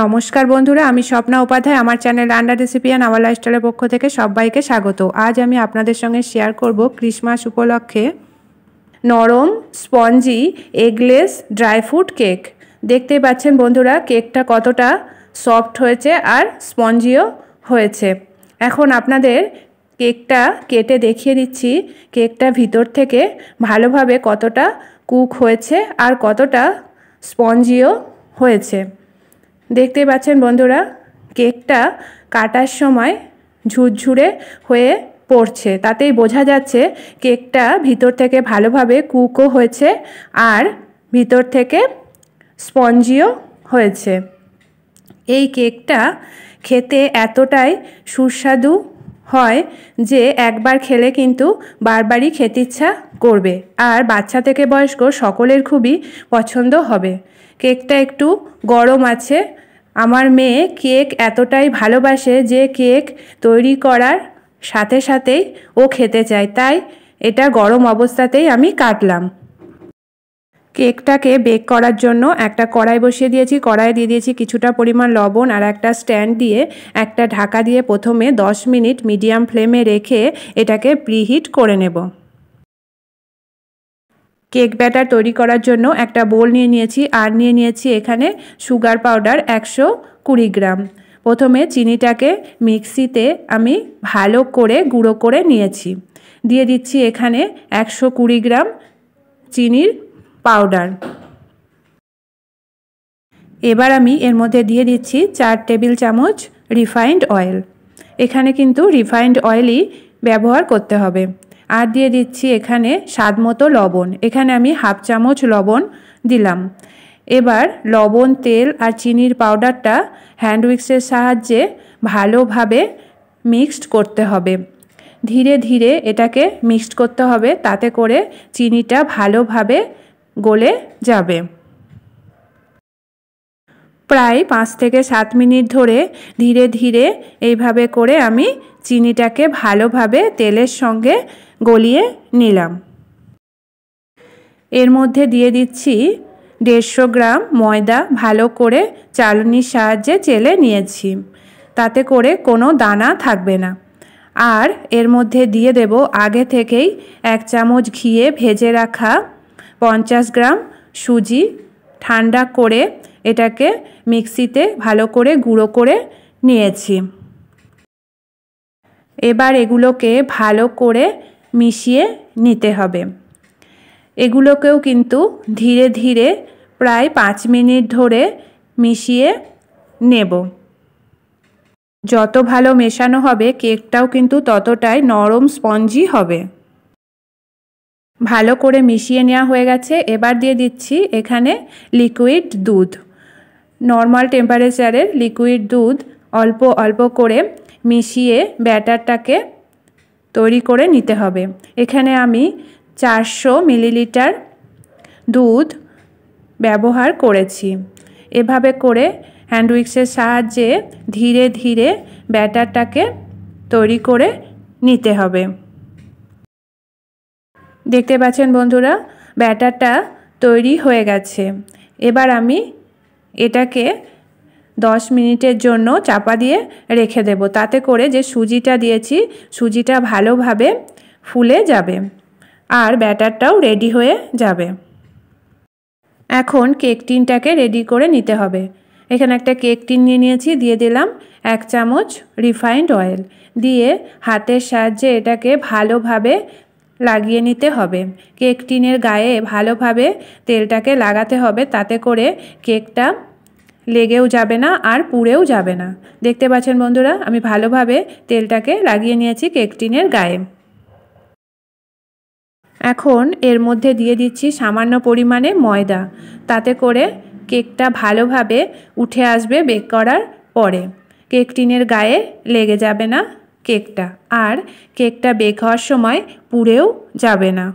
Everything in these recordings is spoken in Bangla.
নমস্কার বন্ধুরা আমি স্বপ্না উপাধ্যায় আমার চ্যানেল রান্না রেসিপি অ্যান্ড আমার লাইফস্টাইলের পক্ষ থেকে সবাইকে স্বাগত আজ আমি আপনাদের সঙ্গে শেয়ার করব ক্রিসমাস উপলক্ষে নরম spongy eggless dry fruit cake দেখতেই পাচ্ছেন বন্ধুরা কেকটা কতটা সফট হয়েছে আর স্পঞ্জিও হয়েছে এখন আপনাদের কেকটা কেটে দেখিয়ে দিচ্ছি কেকটা ভিতর থেকে ভালোভাবে কতটা কুক হয়েছে আর কতটা স্পঞ্জিও হয়েছে দেখতে পাচ্ছেন বন্ধুরা কেকটা কাটার সময় ঝুরঝুরে হয়ে পড়ছে তাতেই বোঝা যাচ্ছে কেকটা ভিতর থেকে ভালোভাবে কুকও হয়েছে আর ভিতর থেকে স্পঞ্জিও হয়েছে এই কেকটা খেতে এতটাই সুস্বাদু হয় যে একবার খেলে কিন্তু বারবারই খেতে ইচ্ছা করবে আর বাচ্চা থেকে বয়স্ক সকলের খুবই পছন্দ হবে কেকটা একটু গরম আছে আমার মেয়ে কেক এতটাই ভালোবাসে যে কেক তৈরি করার সাথে সাথেই ও খেতে চায় তাই এটা গরম অবস্থাতেই আমি কাটলাম কেকটাকে বেক করার জন্য একটা কড়াই বসিয়ে দিয়েছি কড়াই দিয়ে দিয়েছি কিছুটা পরিমাণ লবণ আর একটা স্ট্যান্ড দিয়ে একটা ঢাকা দিয়ে প্রথমে 10 মিনিট মিডিয়াম ফ্লেমে রেখে এটাকে প্রিহিট করে নেব কেক ব্যাটার তৈরি করার জন্য একটা বোল নিয়ে নিয়েছি আর নিয়ে নিয়েছি এখানে সুগার পাউডার একশো কুড়ি গ্রাম প্রথমে চিনিটাকে মিক্সিতে আমি ভালো করে গুঁড়ো করে নিয়েছি দিয়ে দিচ্ছি এখানে একশো কুড়ি গ্রাম চিনির পাউডার এবার আমি এর মধ্যে দিয়ে দিচ্ছি চার টেবিল চামচ রিফাইন্ড অয়েল এখানে কিন্তু রিফাইন্ড অয়েলই ব্যবহার করতে হবে আর দিয়ে দিচ্ছি এখানে স্বাদ মতো লবণ এখানে আমি হাফ চামচ লবণ দিলাম এবার লবণ তেল আর চিনির পাউডারটা হ্যান্ড উইক্সের সাহায্যে ভালোভাবে মিক্সড করতে হবে ধীরে ধীরে এটাকে মিক্সড করতে হবে তাতে করে চিনিটা ভালোভাবে গলে যাবে প্রায় পাঁচ থেকে সাত মিনিট ধরে ধীরে ধীরে এইভাবে করে আমি চিনিটাকে ভালোভাবে তেলের সঙ্গে গলিয়ে নিলাম এর মধ্যে দিয়ে দিচ্ছি দেড়শো গ্রাম ময়দা ভালো করে চালনির সাহায্যে চেলে নিয়েছি তাতে করে কোনো দানা থাকবে না আর এর মধ্যে দিয়ে দেব আগে থেকেই এক চামচ ঘিয়ে ভেজে রাখা পঞ্চাশ গ্রাম সুজি ঠান্ডা করে এটাকে মিক্সিতে ভালো করে গুঁড়ো করে নিয়েছি এবার এগুলোকে ভালো করে মিশিয়ে নিতে হবে এগুলোকেও কিন্তু ধীরে ধীরে প্রায় পাঁচ মিনিট ধরে মিশিয়ে নেব যত ভালো মেশানো হবে কেকটাও কিন্তু ততটাই নরম স্পঞ্জি হবে ভালো করে মিশিয়ে নেওয়া হয়ে গেছে এবার দিয়ে দিচ্ছি এখানে লিকুইড দুধ নর্মাল টেম্পারেচারের লিকুইড দুধ অল্প অল্প করে মিশিয়ে ব্যাটারটাকে তৈরি করে নিতে হবে এখানে আমি চারশো মিলিলিটার দুধ ব্যবহার করেছি এভাবে করে হ্যান্ডউইক্সের সাহায্যে ধীরে ধীরে ব্যাটারটাকে তৈরি করে নিতে হবে দেখতে পাচ্ছেন বন্ধুরা ব্যাটারটা তৈরি হয়ে গেছে এবার আমি এটাকে দশ মিনিটের জন্য চাপা দিয়ে রেখে দেব তাতে করে যে সুজিটা দিয়েছি সুজিটা ভালোভাবে ফুলে যাবে আর ব্যাটারটাও রেডি হয়ে যাবে এখন কেক টিনটাকে রেডি করে নিতে হবে এখানে একটা কেক টিন নিয়ে নিয়েছি দিয়ে দিলাম এক চামচ রিফাইন্ড অয়েল দিয়ে হাতের সাহায্যে এটাকে ভালোভাবে লাগিয়ে নিতে হবে কেক টিনের গায়ে ভালোভাবে তেলটাকে লাগাতে হবে তাতে করে কেকটা লেগেও যাবে না আর পুড়েও যাবে না দেখতে পাচ্ছেন বন্ধুরা আমি ভালোভাবে তেলটাকে লাগিয়ে নিয়েছি কেক টিনের গায়ে এখন এর মধ্যে দিয়ে দিচ্ছি সামান্য পরিমাণে ময়দা তাতে করে কেকটা ভালোভাবে উঠে আসবে বেক করার পরে কেক টিনের গায়ে লেগে যাবে না কেকটা আর কেকটা বেক হওয়ার সময় পুড়েও যাবে না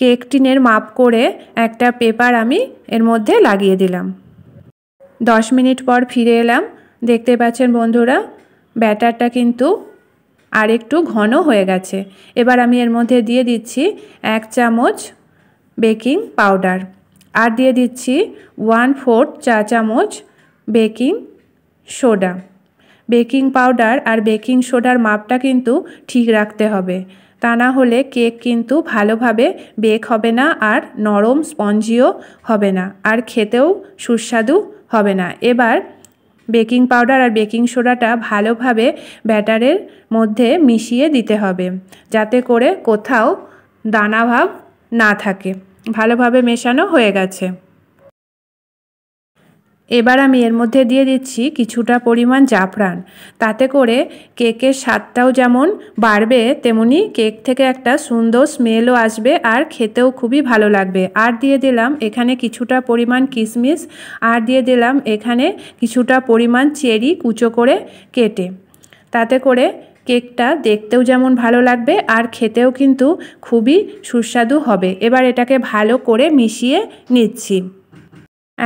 কেক টিনের মাপ করে একটা পেপার আমি এর মধ্যে লাগিয়ে দিলাম দশ মিনিট পর ফিরে এলাম দেখতে পাচ্ছেন বন্ধুরা ব্যাটারটা কিন্তু আর একটু ঘন হয়ে গেছে এবার আমি এর মধ্যে দিয়ে দিচ্ছি এক চামচ বেকিং পাউডার আর দিয়ে দিচ্ছি ওয়ান ফোর্থ চা চামচ বেকিং সোডা বেকিং পাউডার আর বেকিং সোডার মাপটা কিন্তু ঠিক রাখতে হবে তা না হলে কেক কিন্তু ভালোভাবে বেক হবে না আর নরম স্পঞ্জিও হবে না আর খেতেও সুস্বাদু হবে না এবার বেকিং পাউডার আর বেকিং সোডাটা ভালোভাবে ব্যাটারের মধ্যে মিশিয়ে দিতে হবে যাতে করে কোথাও দানাভাব না থাকে ভালোভাবে মেশানো হয়ে গেছে এবার আমি এর মধ্যে দিয়ে দিচ্ছি কিছুটা পরিমাণ জাফরান তাতে করে কেকের স্বাদটাও যেমন বাড়বে তেমনি কেক থেকে একটা সুন্দর স্মেলও আসবে আর খেতেও খুবই ভালো লাগবে আর দিয়ে দিলাম এখানে কিছুটা পরিমাণ কিশমিশ আর দিয়ে দিলাম এখানে কিছুটা পরিমাণ চেরি কুচো করে কেটে তাতে করে কেকটা দেখতেও যেমন ভালো লাগবে আর খেতেও কিন্তু খুবই সুস্বাদু হবে এবার এটাকে ভালো করে মিশিয়ে নিচ্ছি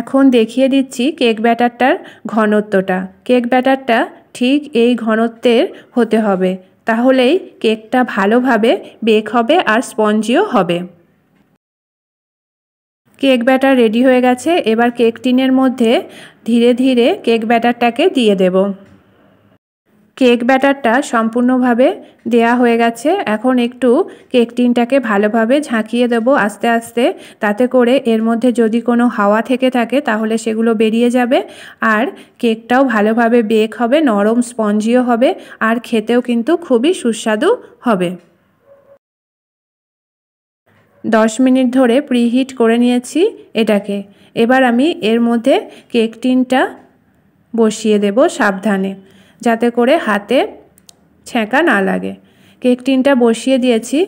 এখন দেখিয়ে দিচ্ছি কেক ব্যাটারটার ঘনত্বটা কেক ব্যাটারটা ঠিক এই ঘনত্বের হতে হবে তাহলেই কেকটা ভালোভাবে বেক হবে আর স্পঞ্জিও হবে কেক ব্যাটার রেডি হয়ে গেছে এবার কেক টিনের মধ্যে ধীরে ধীরে কেক ব্যাটারটাকে দিয়ে দেব কেক ব্যাটারটা সম্পূর্ণভাবে দেয়া হয়ে গেছে এখন একটু কেক টিনটাকে ভালোভাবে ঝাঁকিয়ে দেব আস্তে আস্তে তাতে করে এর মধ্যে যদি কোনো হাওয়া থেকে থাকে তাহলে সেগুলো বেরিয়ে যাবে আর কেকটাও ভালোভাবে বেক হবে নরম স্পঞ্জিও হবে আর খেতেও কিন্তু খুবই সুস্বাদু হবে দশ মিনিট ধরে প্রিহিট করে নিয়েছি এটাকে এবার আমি এর মধ্যে কেক টিনটা বসিয়ে দেব সাবধানে যাতে করে হাতে ছ্যাঁকা না লাগে কেক টিনটা বসিয়ে দিয়েছি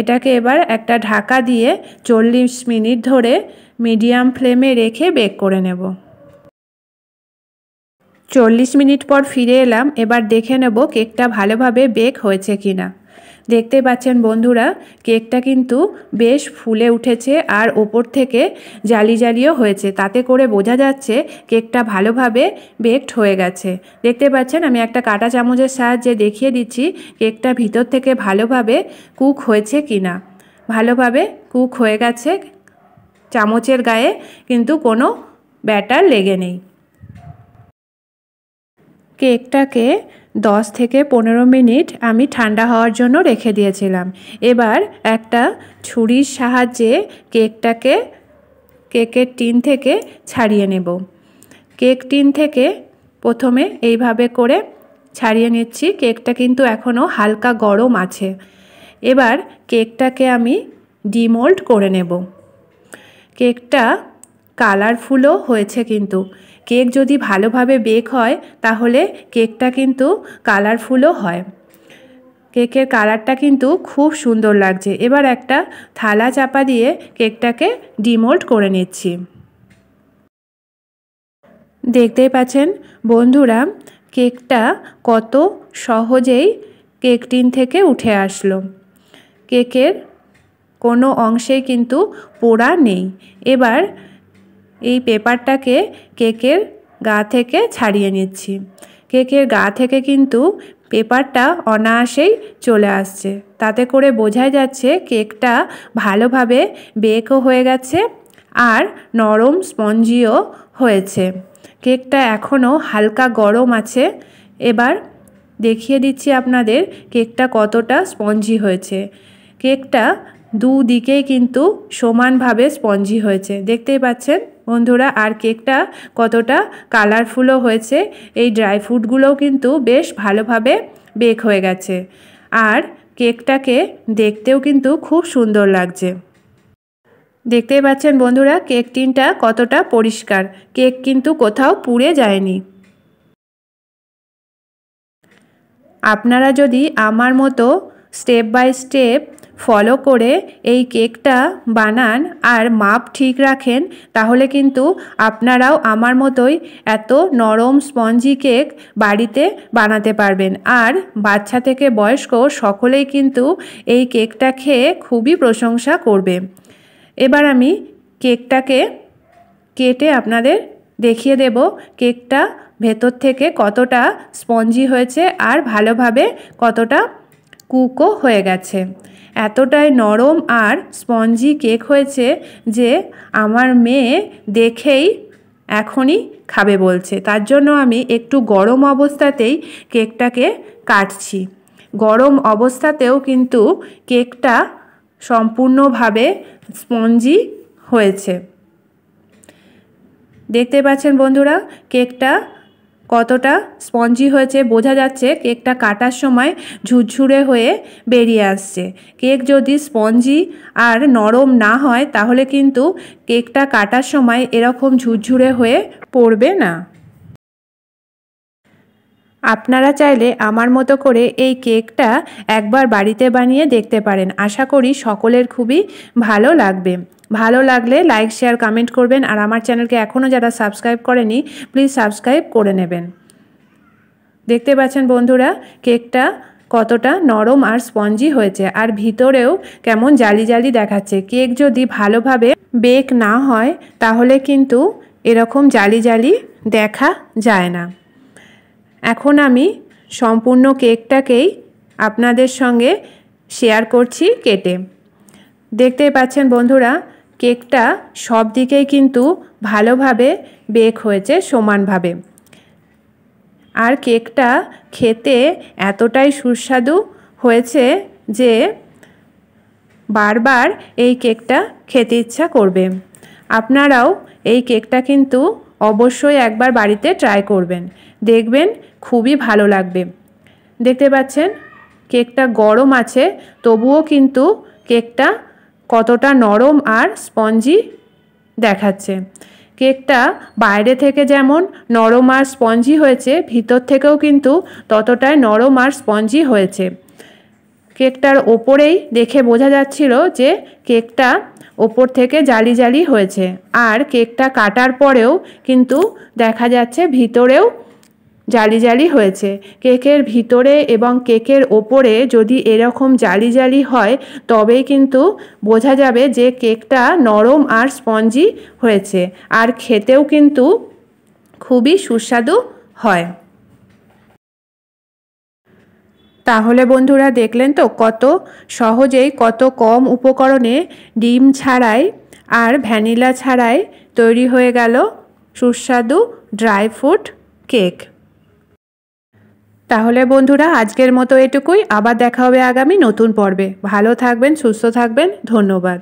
এটাকে এবার একটা ঢাকা দিয়ে চল্লিশ মিনিট ধরে মিডিয়াম ফ্লেমে রেখে বেক করে নেব চল্লিশ মিনিট পর ফিরে এলাম এবার দেখে নেব কেকটা ভালোভাবে বেক হয়েছে কিনা দেখতে পাচ্ছেন বন্ধুরা কেকটা কিন্তু বেশ ফুলে উঠেছে আর ওপর থেকে জালি জালিও হয়েছে তাতে করে বোঝা যাচ্ছে কেকটা ভালোভাবে বেকড হয়ে গেছে দেখতে পাচ্ছেন আমি একটা কাটা চামচের সাহায্যে দেখিয়ে দিচ্ছি কেকটা ভিতর থেকে ভালোভাবে কুক হয়েছে কি না ভালোভাবে কুক হয়ে গেছে চামচের গায়ে কিন্তু কোনো ব্যাটার লেগে নেই কেকটাকে দশ থেকে পনেরো মিনিট আমি ঠান্ডা হওয়ার জন্য রেখে দিয়েছিলাম এবার একটা ছুরির সাহায্যে কেকটাকে কেকের টিন থেকে ছাড়িয়ে নেব কেক টিন থেকে প্রথমে এইভাবে করে ছাড়িয়ে নিচ্ছি কেকটা কিন্তু এখনও হালকা গরম আছে এবার কেকটাকে আমি ডিমোল্ড করে নেব কেকটা কালারফুলও হয়েছে কিন্তু কেক যদি ভালোভাবে বেক হয় তাহলে কেকটা কিন্তু কালারফুলও হয় কেকের কালারটা কিন্তু খুব সুন্দর লাগছে এবার একটা থালা চাপা দিয়ে কেকটাকে ডিমোল্ড করে নিচ্ছি দেখতেই পাচ্ছেন বন্ধুরা কেকটা কত সহজেই কেক টিন থেকে উঠে আসলো কেকের কোনো অংশে কিন্তু পোড়া নেই এবার এই পেপারটাকে কেকের গা থেকে ছাড়িয়ে নিচ্ছি কেকের গা থেকে কিন্তু পেপারটা অনায়াসেই চলে আসছে তাতে করে বোঝাই যাচ্ছে কেকটা ভালোভাবে বেকও হয়ে গেছে আর নরম স্পঞ্জিও হয়েছে কেকটা এখনও হালকা গরম আছে এবার দেখিয়ে দিচ্ছি আপনাদের কেকটা কতটা স্পঞ্জি হয়েছে কেকটা দুদিকেই কিন্তু সমানভাবে স্পঞ্জি হয়েছে দেখতেই পাচ্ছেন বন্ধুরা আর কেকটা কতটা কালারফুলও হয়েছে এই ড্রাই ফ্রুটগুলোও কিন্তু বেশ ভালোভাবে বেক হয়ে গেছে আর কেকটাকে দেখতেও কিন্তু খুব সুন্দর লাগছে দেখতেই পাচ্ছেন বন্ধুরা কেক টিনটা কতটা পরিষ্কার কেক কিন্তু কোথাও পুড়ে যায়নি আপনারা যদি আমার মতো স্টেপ বাই স্টেপ ফলো করে এই কেকটা বানান আর মাপ ঠিক রাখেন তাহলে কিন্তু আপনারাও আমার মতোই এত নরম স্পঞ্জি কেক বাড়িতে বানাতে পারবেন আর বাচ্চা থেকে বয়স্ক সকলেই কিন্তু এই কেকটা খেয়ে খুবই প্রশংসা করবে এবার আমি কেকটাকে কেটে আপনাদের দেখিয়ে দেব কেকটা ভেতর থেকে কতটা স্পঞ্জি হয়েছে আর ভালোভাবে কতটা কুকও হয়ে গেছে এতটাই নরম আর স্পঞ্জি কেক হয়েছে যে আমার মেয়ে দেখেই এখনই খাবে বলছে তার জন্য আমি একটু গরম অবস্থাতেই কেকটাকে কাটছি গরম অবস্থাতেও কিন্তু কেকটা সম্পূর্ণভাবে স্পঞ্জি হয়েছে দেখতে পাচ্ছেন বন্ধুরা কেকটা কতটা স্পঞ্জি হয়েছে বোঝা যাচ্ছে কেকটা কাটার সময় ঝুরঝুরে হয়ে বেরিয়ে আসছে কেক যদি স্পঞ্জি আর নরম না হয় তাহলে কিন্তু কেকটা কাটার সময় এরকম ঝুরঝুরে হয়ে পড়বে না আপনারা চাইলে আমার মতো করে এই কেকটা একবার বাড়িতে বানিয়ে দেখতে পারেন আশা করি সকলের খুবই ভালো লাগবে ভালো লাগলে লাইক শেয়ার কমেন্ট করবেন আর আমার চ্যানেলকে এখনও যারা সাবস্ক্রাইব করেনি প্লিজ সাবস্ক্রাইব করে নেবেন দেখতে পাচ্ছেন বন্ধুরা কেকটা কতটা নরম আর স্পঞ্জি হয়েছে আর ভিতরেও কেমন জালি জালি দেখাচ্ছে কেক যদি ভালোভাবে বেক না হয় তাহলে কিন্তু এরকম জালি জালি দেখা যায় না এখন আমি সম্পূর্ণ কেকটাকেই আপনাদের সঙ্গে শেয়ার করছি কেটে দেখতে পাচ্ছেন বন্ধুরা কেকটা সব দিকেই কিন্তু ভালোভাবে বেক হয়েছে সমানভাবে আর কেকটা খেতে এতটাই সুস্বাদু হয়েছে যে বারবার এই কেকটা খেতে ইচ্ছা করবে আপনারাও এই কেকটা কিন্তু অবশ্যই একবার বাড়িতে ট্রাই করবেন দেখবেন খুবই ভালো লাগবে দেখতে পাচ্ছেন কেকটা গরম আছে তবুও কিন্তু কেকটা কতটা নরম আর স্পঞ্জি দেখাচ্ছে কেকটা বাইরে থেকে যেমন নরম আর স্পঞ্জি হয়েছে ভিতর থেকেও কিন্তু ততটাই নরম আর স্পঞ্জি হয়েছে কেকটার ওপরেই দেখে বোঝা যাচ্ছিল যে কেকটা ওপর থেকে জালি জালি হয়েছে আর কেকটা কাটার পরেও কিন্তু দেখা যাচ্ছে ভিতরেও জালি জালি হয়েছে কেকের ভিতরে এবং কেকের ওপরে যদি এরকম জালি জালি হয় তবেই কিন্তু বোঝা যাবে যে কেকটা নরম আর স্পঞ্জি হয়েছে আর খেতেও কিন্তু খুবই সুস্বাদু হয় তাহলে বন্ধুরা দেখলেন তো কত সহজেই কত কম উপকরণে ডিম ছাড়াই আর ভ্যানিলা ছাড়াই তৈরি হয়ে গেল সুস্বাদু ড্রাই ফ্রুট কেক তাহলে বন্ধুরা আজকের মতো এটুকুই আবার দেখা হবে আগামী নতুন পর্বে ভালো থাকবেন সুস্থ থাকবেন ধন্যবাদ